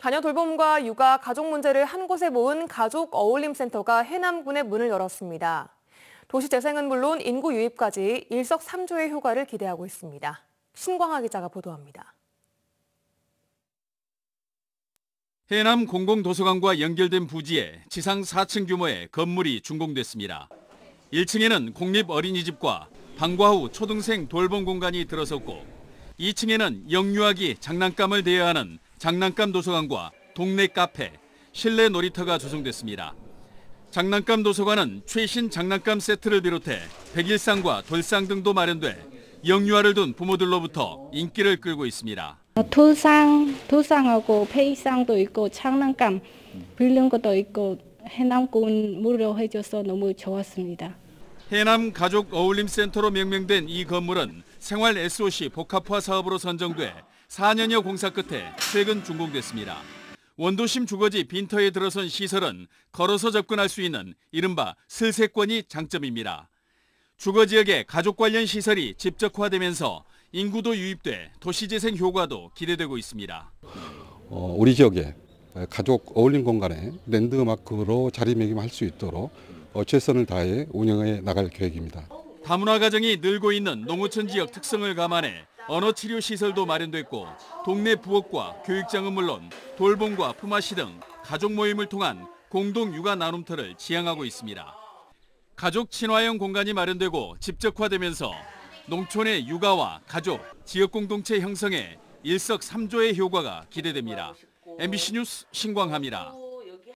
자녀 돌봄과 육아, 가족 문제를 한 곳에 모은 가족 어울림센터가 해남군에 문을 열었습니다. 도시 재생은 물론 인구 유입까지 일석삼조의 효과를 기대하고 있습니다. 신광하 기자가 보도합니다. 해남 공공도서관과 연결된 부지에 지상 4층 규모의 건물이 준공됐습니다. 1층에는 공립 어린이집과 방과 후 초등생 돌봄 공간이 들어섰고 2층에는 영유아기 장난감을 대여하는 장난감 도서관과 동네 카페, 실내 놀이터가 조성됐습니다. 장난감 도서관은 최신 장난감 세트를 비롯해 백일상과 돌상 등도 마련돼 영유아를 둔 부모들로부터 인기를 끌고 있습니다. 돌상, 돌상하고 페이상도 있고 장난감 빌린 것도 있고 해남군 무료 해줘서 너무 좋았습니다. 해남 가족 어울림 센터로 명명된 이 건물은 생활 SOC 복합화 사업으로 선정돼 4년여 공사 끝에 최근 준공됐습니다. 원도심 주거지 빈터에 들어선 시설은 걸어서 접근할 수 있는 이른바 슬세권이 장점입니다. 주거 지역의 가족 관련 시설이 집적화되면서 인구도 유입돼 도시재생 효과도 기대되고 있습니다. 어, 우리 지역에 가족 어울림 공간에 랜드마크로 자리매김할 수 있도록 어, 최선을 다해 운영해 나갈 계획입니다. 다문화 가정이 늘고 있는 농어촌 지역 특성을 감안해 언어치료 시설도 마련됐고 동네 부엌과 교육장은 물론 돌봄과 품앗이 등 가족 모임을 통한 공동 육아 나눔터를 지향하고 있습니다. 가족 친화형 공간이 마련되고 집적화되면서 농촌의 육아와 가족, 지역 공동체 형성에 일석삼조의 효과가 기대됩니다. MBC 뉴스 신광합니다.